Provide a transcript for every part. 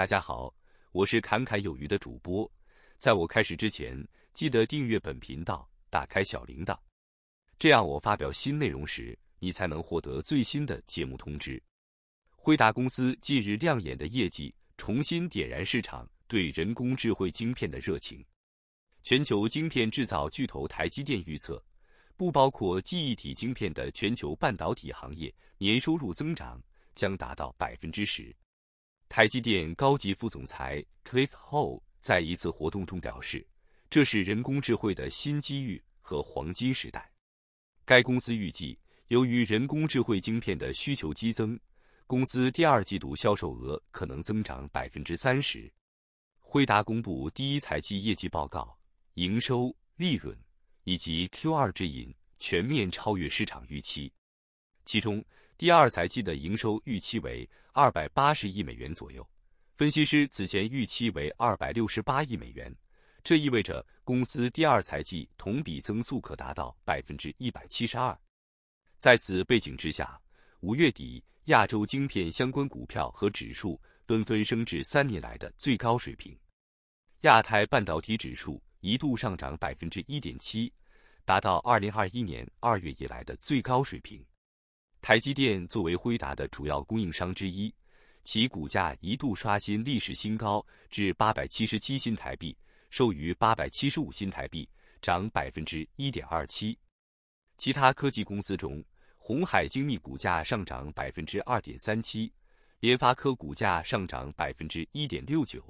大家好，我是侃侃有余的主播。在我开始之前，记得订阅本频道，打开小铃铛，这样我发表新内容时，你才能获得最新的节目通知。辉达公司近日亮眼的业绩，重新点燃市场对人工智能晶片的热情。全球晶片制造巨头台积电预测，不包括记忆体晶片的全球半导体行业年收入增长将达到百分之十。台积电高级副总裁 Cliff Hou 在一次活动中表示，这是人工智能的新机遇和黄金时代。该公司预计，由于人工智能晶片的需求激增，公司第二季度销售额可能增长百分之三十。辉达公布第一财季业绩报告，营收、利润以及 Q 二指引全面超越市场预期，其中。第二财季的营收预期为二百八十亿美元左右，分析师此前预期为二百六十八亿美元，这意味着公司第二财季同比增速可达到百分之一百七十二。在此背景之下，五月底亚洲晶片相关股票和指数纷纷升至三年来的最高水平，亚太半导体指数一度上涨百分之一点七，达到二零二一年二月以来的最高水平。台积电作为辉达的主要供应商之一，其股价一度刷新历史新高至八百七十七新台币，收于八百七十五新台币，涨百分之一点二七。其他科技公司中，红海精密股价上涨百分之二点三七，联发科股价上涨百分之一点六九。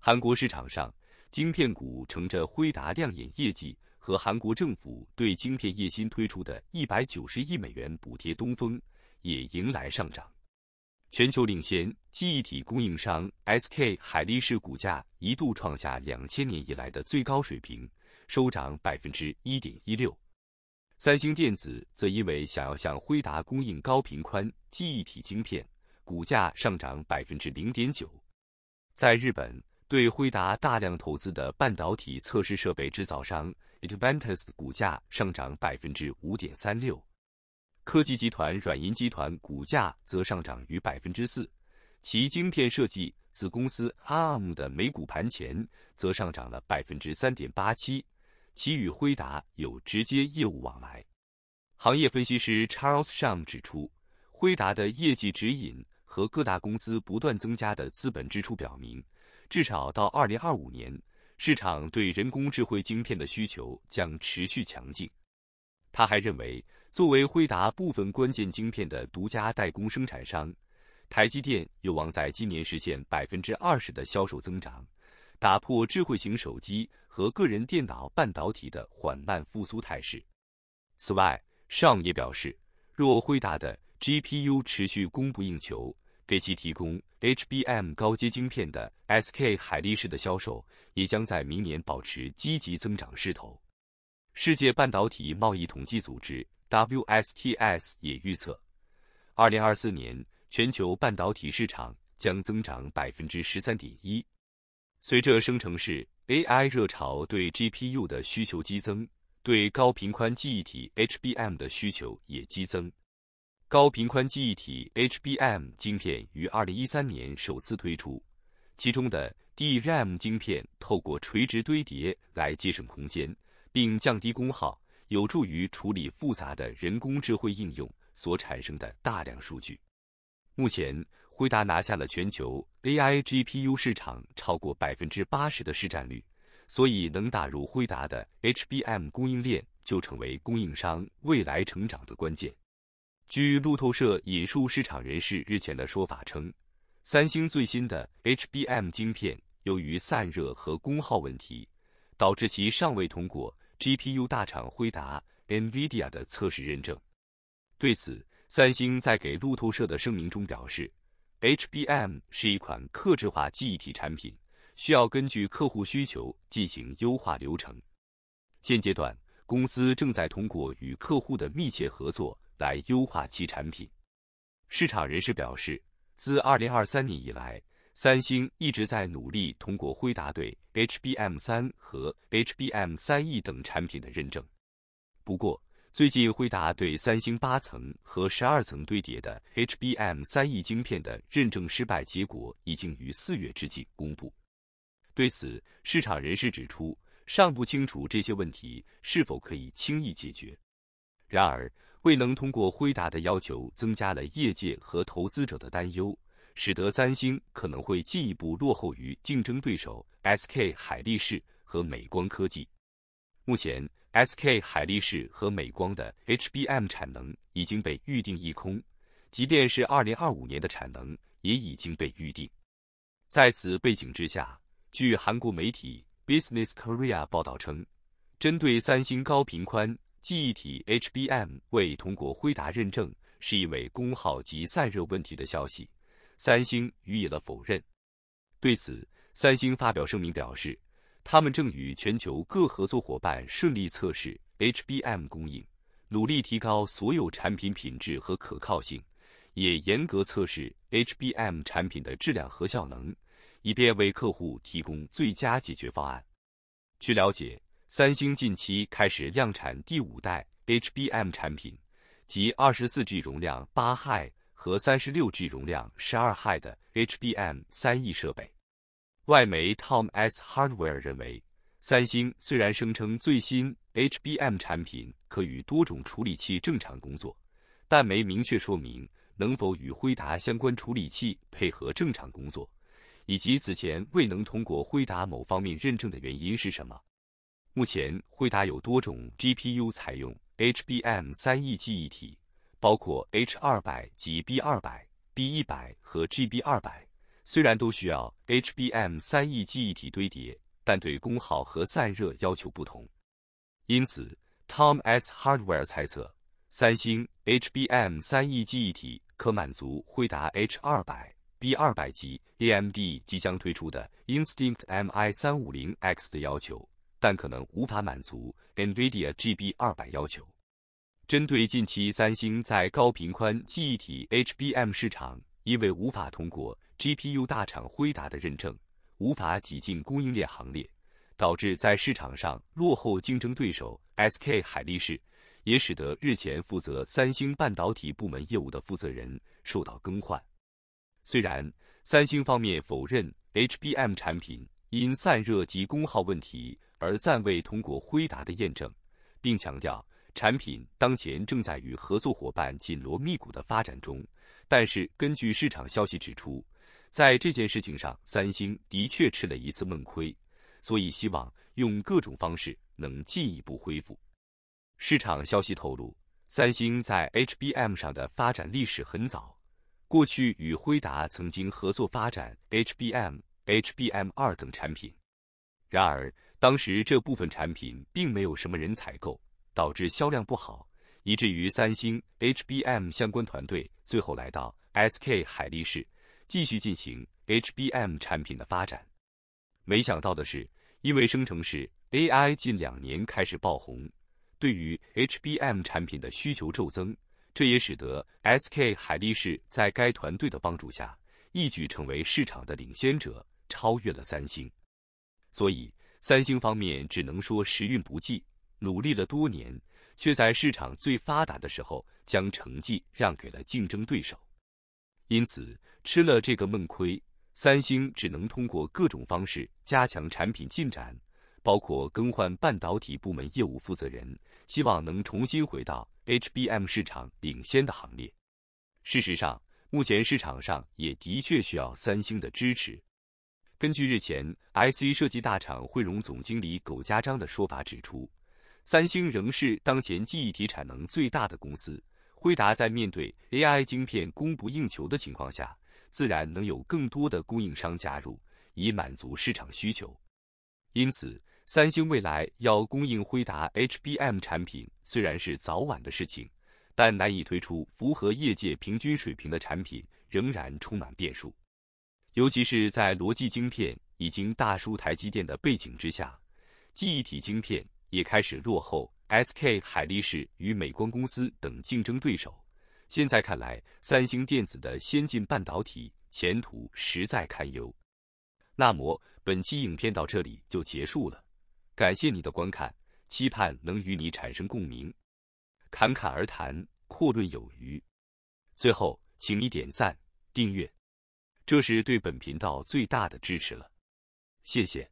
韩国市场上，晶片股乘着辉达亮眼业绩。和韩国政府对晶片业新推出的一百九十亿美元补贴东风也迎来上涨。全球领先记忆体供应商 SK 海力士股价一度创下两千年以来的最高水平，收涨百分之一点一六。三星电子则因为想要向辉达供应高频宽记忆体晶片，股价上涨百分之零点九。在日本，对辉达大量投资的半导体测试设备制造商。Advantis 的股价上涨百分之五点三六，科技集团软银集团股价则上涨逾百分之四，其晶片设计子公司 ARM 的美股盘前则上涨了百分之三点八七，其与辉达有直接业务往来。行业分析师 Charles Shum 指出，辉达的业绩指引和各大公司不断增加的资本支出表明，至少到二零二五年。市场对人工智慧晶片的需求将持续强劲。他还认为，作为辉达部分关键晶片的独家代工生产商，台积电有望在今年实现百分之二十的销售增长，打破智慧型手机和个人电脑半导体的缓慢复苏态势。此外，尚也表示，若辉达的 GPU 持续供不应求。为其提供 HBM 高阶晶片的 SK 海力士的销售也将在明年保持积极增长势头。世界半导体贸易统计组织 WSTS 也预测，二零二四年全球半导体市场将增长百分之十三点一。随着生成式 AI 热潮对 GPU 的需求激增，对高频宽记忆体 HBM 的需求也激增。高频宽记忆体 （HBM） 晶片于二零一三年首次推出，其中的 DRAM 晶片透过垂直堆叠来节省空间，并降低功耗，有助于处理复杂的人工智慧应用所产生的大量数据。目前，辉达拿下了全球 AI GPU 市场超过百分之八十的市占率，所以能打入辉达的 HBM 供应链就成为供应商未来成长的关键。据路透社引述市场人士日前的说法称，三星最新的 HBM 芯片由于散热和功耗问题，导致其尚未通过 GPU 大厂辉达 NVIDIA 的测试认证。对此，三星在给路透社的声明中表示，HBM 是一款克制化记忆体产品，需要根据客户需求进行优化流程。现阶段，公司正在通过与客户的密切合作。来优化其产品。市场人士表示，自二零二三年以来，三星一直在努力通过辉达对 HBM 三和 HBM 三 E 等产品的认证。不过，最近辉达对三星八层和十二层堆叠的 HBM 三 E 晶片的认证失败结果已经于四月之际公布。对此，市场人士指出，尚不清楚这些问题是否可以轻易解决。然而，未能通过辉达的要求，增加了业界和投资者的担忧，使得三星可能会进一步落后于竞争对手 SK 海力士和美光科技。目前，SK 海力士和美光的 HBM 产能已经被预定一空，即便是2025年的产能也已经被预定。在此背景之下，据韩国媒体 Business Korea 报道称，针对三星高频宽。记忆体 HBM 未通过辉达认证，是因为功耗及散热问题的消息，三星予以了否认。对此，三星发表声明表示，他们正与全球各合作伙伴顺利测试 HBM 供应，努力提高所有产品品质和可靠性，也严格测试 HBM 产品的质量和效能，以便为客户提供最佳解决方案。据了解。三星近期开始量产第五代 HBM 产品，即二十四 G 容量八 i 和三十六 G 容量十二 i 的 HBM 三 E 设备。外媒 Tom's Hardware 认为，三星虽然声称最新 HBM 产品可与多种处理器正常工作，但没明确说明能否与辉达相关处理器配合正常工作，以及此前未能通过辉达某方面认证的原因是什么。目前，惠达有多种 GPU 采用 HBM 三 E 记忆体，包括 H 二百及 B 二百、B 一百和 GB 二百。虽然都需要 HBM 三 E 记忆体堆叠，但对功耗和散热要求不同。因此，Tom's Hardware 猜测，三星 HBM 三 E 记忆体可满足惠达 H 二百、B 二百级 AMD 即将推出的 Instinct MI 三五零 X 的要求。但可能无法满足 Nvidia GB 二百要求。针对近期三星在高频宽记忆体 HBM 市场，因为无法通过 GPU 大厂辉达的认证，无法挤进供应链行列，导致在市场上落后竞争对手 SK 海力士，也使得日前负责三星半导体部门业务的负责人受到更换。虽然三星方面否认 HBM 产品。因散热及功耗问题而暂未通过辉达的验证，并强调产品当前正在与合作伙伴紧锣密鼓的发展中。但是，根据市场消息指出，在这件事情上，三星的确吃了一次闷亏，所以希望用各种方式能进一步恢复。市场消息透露，三星在 HBM 上的发展历史很早，过去与辉达曾经合作发展 HBM。HBM 二等产品，然而当时这部分产品并没有什么人采购，导致销量不好，以至于三星 HBM 相关团队最后来到 SK 海力士，继续进行 HBM 产品的发展。没想到的是，因为生成式 AI 近两年开始爆红，对于 HBM 产品的需求骤增，这也使得 SK 海力士在该团队的帮助下，一举成为市场的领先者。超越了三星，所以三星方面只能说时运不济，努力了多年，却在市场最发达的时候将成绩让给了竞争对手。因此吃了这个闷亏，三星只能通过各种方式加强产品进展，包括更换半导体部门业务负责人，希望能重新回到 HBM 市场领先的行列。事实上，目前市场上也的确需要三星的支持。根据日前 IC 设计大厂汇荣总经理苟家章的说法指出，三星仍是当前记忆体产能最大的公司。辉达在面对 AI 晶片供不应求的情况下，自然能有更多的供应商加入，以满足市场需求。因此，三星未来要供应辉达 HBM 产品虽然是早晚的事情，但难以推出符合业界平均水平的产品，仍然充满变数。尤其是在逻辑晶片已经大输台积电的背景之下，记忆体晶片也开始落后 SK 海力士与美光公司等竞争对手。现在看来，三星电子的先进半导体前途实在堪忧。那么，本期影片到这里就结束了，感谢你的观看，期盼能与你产生共鸣。侃侃而谈，阔论有余。最后，请你点赞、订阅。这是对本频道最大的支持了，谢谢。